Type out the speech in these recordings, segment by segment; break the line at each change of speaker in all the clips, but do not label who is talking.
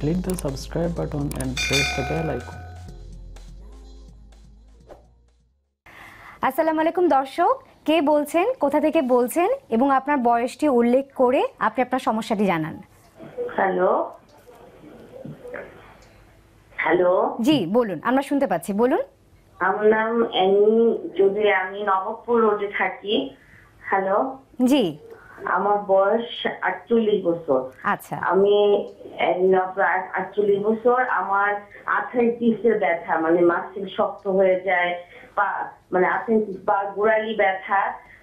click the subscribe button and press the bell icon.
আসসালামু আলাইকুম দর্শক কে বলছেন কোথা থেকে বলছেন এবং আপনার বয়সটি উল্লেখ করে আপনি আপনার সমস্যাটি জানান হ্যালো হ্যালো জি বলুন আমরা শুনতে পাচ্ছি বলুন আমার নাম এনি যদি আমি নবপুর রোডে থাকি হ্যালো জি আমার বয়স আটচল্লিশ বছর আচ্ছা আমি আটচল্লিশ বছর আমার আর্থাইটিসের ব্যথা মানে মাসিক শক্ত হয়ে যায় পা মানে আর্থাইটিস পা গোড়ালি ব্যথা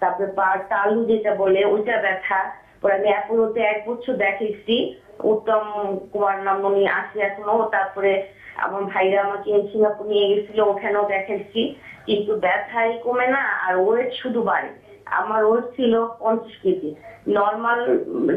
তারপরে পা টালু যেটা বলে ওইটা ব্যথা পরে আমি অ্যাপোলোতে এক বছর দেখেছি উত্তম কুমার নাম উনি আছে এখনো তারপরে আমার ভাইরা আমাকে সিঙ্গাপুর নিয়ে গেছিল ওখানেও দেখেছি কিন্তু ব্যথাই কমে না আর ওয়েট শুধু বাড়ে আমার ওয়েট ছিল পঞ্চাশ কেজি নর্মাল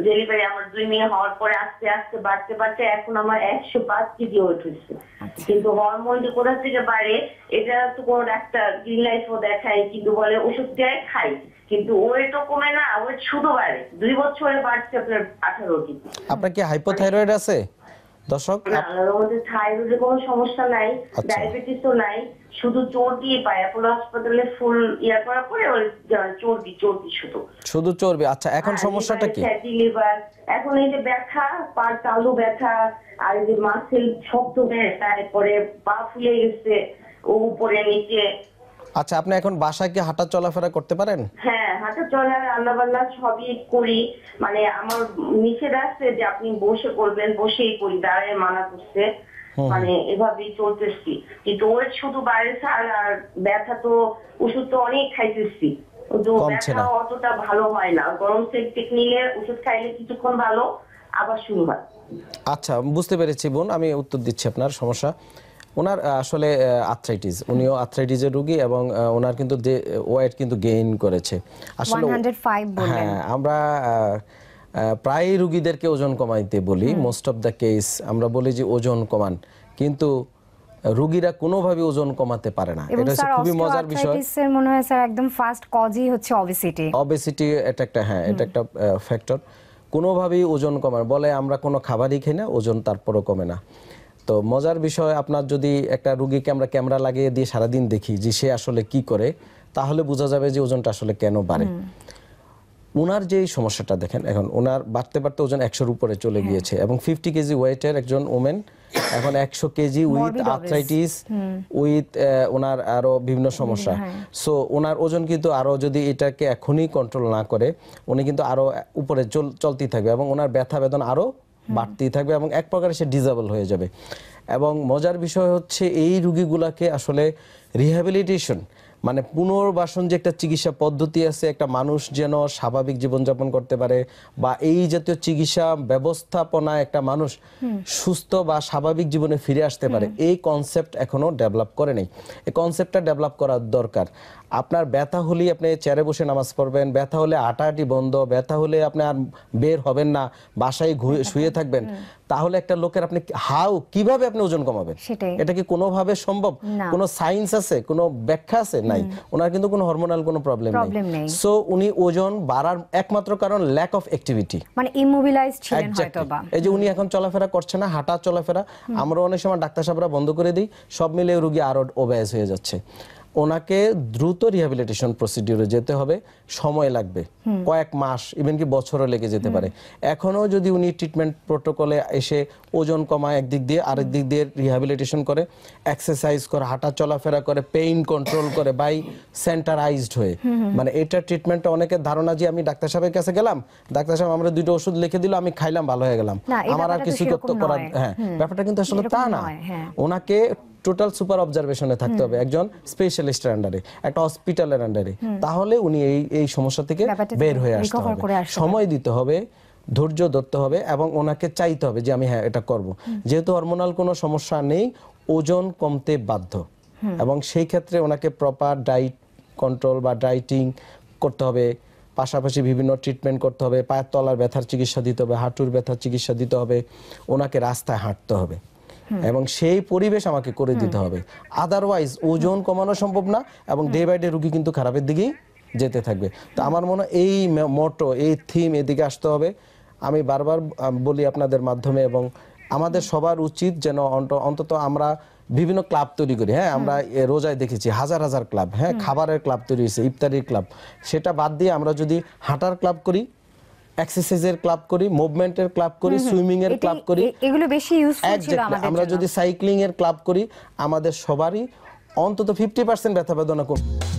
ডেলিভারি আমার দুই মেয়ে হওয়ার পরে আস্তে আস্তে বাড়তে বাড়তে এখন আমার একশো পাঁচ কেজি ওয়েট হয়েছে আচ্ছা। কিন্তু হরমোন যে কোথা থেকে বাড়ে এটা তো কোনো ডাক্তার গ্রিন লাইফও দেখায় কিন্তু বলে ওষুধ দেয় খাই কিন্তু ওয়েটও কমে না ওয়েট শুধু বাড়ে দুই বছরে বাড়ছে আপনার আঠারো কেজি
আপনার কি হাইপোথাইরয়েড আছে দর্শক
থাইরয়েডের কোনো সমস্যা নাই ডায়াবেটিসও আচ্ছা। নাই শুধু চোর দিয়ে পায় অ্যাপোলো হাসপাতালে ফুল ইয়া করার পরে ওর চর্বি চর্বি শুধু
শুধু চর্বি আচ্ছা এখন সমস্যাটা কি ফ্যাটি
লিভার এখন এই যে ব্যথা পা চালু ব্যথা আর এই যে মাসেল শক্ত ব্যথা তারপরে পা ফুলে গেছে ও উপরে নিচে
আচ্ছা আপনি এখন বাসায় কি হাঁটা চলাফেরা করতে পারেন
হ্যাঁ হাঁটা চলা আল্লাহ বান্না সবই করি মানে আমার নিষেধ আছে যে আপনি বসে করবেন বসেই করি দাঁড়ায় মানা করছে হ্যাঁ, হ্যাঁ। মানে এভাবেই চলতেছি কিন্তু ওর শুধু বাইরে আর আর ব্যথা তো ওষুধ তো অনেক খাইতেছি কিন্তু ব্যথা অতটা ভালো হয় না গরম সেপ্টিক নিলে ওষুধ খাইলে কিছুক্ষণ ভালো আবার শুরু হয়
আচ্ছা বুঝতে পেরেছি বোন আমি উত্তর দিচ্ছি আপনার সমস্যা ওনার আসলে আর্থ্রাইটিস উনিও আর্থ্রাইটিসের রোগী এবং ওনার কিন্তু ওয়েট কিন্তু গেইন করেছে আসলে হ্যাঁ আমরা প্রায় রুগীদেরকে ওজন কমাইতে বলি মোস্ট অফ দ্য কেস আমরা বলি যে ওজন কমান কিন্তু রুগীরা কোনোভাবে ওজন কমাতে পারে না এটা হচ্ছে খুবই মজার বিষয়
এর মনে হয় স্যার একদম ফার্স্ট কজই হচ্ছে অবেসিটি
অবেসিটি এটা একটা হ্যাঁ এটা একটা ফ্যাক্টর কোনোভাবেই ওজন কমার বলে আমরা কোনো খাবারই খাই না ওজন তারপরও কমে না তো মজার বিষয় আপনার যদি একটা রুগীকে আমরা ক্যামেরা লাগিয়ে দিয়ে সারাদিন দেখি যে সে আসলে কি করে তাহলে বোঝা যাবে যে ওজনটা আসলে কেন বাড়ে ওনার যে সমস্যাটা দেখেন এখন ওনার বাড়তে বাড়তে ওজন একশোর উপরে চলে হ্যাঁ। গিয়েছে এবং ফিফটি কেজি ওয়েটের একজন ওমেন এখন একশো কেজি উইথ আর্থ্রাইটিস উইথ ওনার আরও বিভিন্ন সমস্যা সো হ্যাঁ। ওনার ওজন কিন্তু আরও যদি এটাকে এখনই কন্ট্রোল না করে উনি কিন্তু আরও উপরে চলতেই থাকবে এবং ওনার ব্যথা বেদন আরও বাড়তেই থাকবে এবং এক প্রকারে সে ডিজেবল হয়ে যাবে এবং মজার বিষয় হচ্ছে এই রুগীগুলাকে আসলে রিহ্যাবিলিটেশন মানে পুনর্বাসন যে একটা চিকিৎসা পদ্ধতি আছে একটা মানুষ যেন স্বাভাবিক জীবনযাপন করতে পারে বা এই জাতীয় চিকিৎসা ব্যবস্থাপনা একটা মানুষ সুস্থ বা স্বাভাবিক জীবনে ফিরে আসতে পারে এই কনসেপ্ট এখনো ডেভেলপ করে নেই এই কনসেপ্টটা ডেভেলপ করার দরকার আপনার ব্যথা হলেই আপনি চেয়ারে বসে নামাজ পড়বেন ব্যথা হলে আটাটি বন্ধ ব্যথা হলে আপনি আর বের হবেন না বাসায় শুয়ে থাকবেন তাহলে একটা লোকের আপনি হাউ কিভাবে আপনি ওজন কমাবেন এটা কি কোনোভাবে সম্ভব কোনো সায়েন্স আছে কোনো ব্যাখ্যা আছে নাই ওনার কিন্তু কোনো হরমোনাল কোনো প্রবলেম নেই সো উনি ওজন বাড়ার একমাত্র কারণ ল্যাক অফ অ্যাক্টিভিটি
মানে ইমোবিলাইজ ছিলেন হয়তো
এই যে উনি এখন চলাফেরা করছে না হাঁটা চলাফেরা আমরা অনেক সময় ডাক্তার সাহেবরা বন্ধ করে দিই সব মিলে রোগী আরো ওবেস হয়ে যাচ্ছে ওনাকে দ্রুত রিহ্যাবিলিটেশন প্রসিডিউরে যেতে হবে সময় লাগবে কয়েক মাস ইভেন কি বছরও লেগে যেতে পারে এখনও যদি উনি ট্রিটমেন্ট প্রোটোকলে এসে ওজন কমায় একদিক দিয়ে আরেক দিক দিয়ে রিহ্যাবিলিটেশন করে এক্সারসাইজ করে হাঁটা চলাফেরা করে পেইন কন্ট্রোল করে বাই সেন্টারাইজড হয়ে মানে এটা ট্রিটমেন্টটা অনেকের ধারণা যে আমি ডাক্তার সাহেবের কাছে গেলাম ডাক্তার সাহেব আমরা দুটো ওষুধ লিখে দিল আমি খাইলাম ভালো হয়ে গেলাম আমার আর কিছু করতে করার হ্যাঁ ব্যাপারটা কিন্তু আসলে তা না হ্যাঁ। ওনাকে টোটাল সুপার অবজারভেশনে থাকতে হবে একজন স্পেশালিস্টের আন্ডারে একটা হসপিটালের আন্ডারে তাহলে উনি এই এই সমস্যা থেকে বের হয়ে আসতে হবে সময় দিতে হবে ধৈর্য ধরতে হবে এবং ওনাকে চাইতে হবে যে আমি হ্যাঁ এটা করব যেহেতু হরমোনাল কোনো সমস্যা নেই ওজন কমতে বাধ্য এবং সেই ক্ষেত্রে ওনাকে প্রপার ডায়েট কন্ট্রোল বা ডায়েটিং করতে হবে পাশাপাশি বিভিন্ন ট্রিটমেন্ট করতে হবে পায়ের তলার ব্যথার চিকিৎসা দিতে হবে হাঁটুর ব্যথার চিকিৎসা দিতে হবে ওনাকে রাস্তায় হাঁটতে হবে এবং সেই পরিবেশ আমাকে করে দিতে হবে আদারওয়াইজ ওজন কমানো সম্ভব না এবং ডে বাই ডে রুগী কিন্তু খারাপের দিকেই যেতে থাকবে তো আমার মনে এই মোটো এই থিম এদিকে আসতে হবে আমি বারবার বলি আপনাদের মাধ্যমে এবং আমাদের সবার উচিত যেন অন্তত আমরা বিভিন্ন ক্লাব তৈরি করি হ্যাঁ আমরা রোজায় দেখেছি হাজার হাজার ক্লাব হ্যাঁ খাবারের ক্লাব তৈরি হয়েছে ইফতারির ক্লাব সেটা বাদ দিয়ে আমরা যদি হাঁটার ক্লাব করি এক্সারসাইজের ক্লাব করি মুভমেন্টের ক্লাব করি সুইমিং এর ক্লাব করি
এগুলো বেশি ইউজফুল ছিল আমাদের আমরা যদি
সাইক্লিং এর ক্লাব করি আমাদের সবারই অন্তত 50% ব্যথা বেদনা কমবে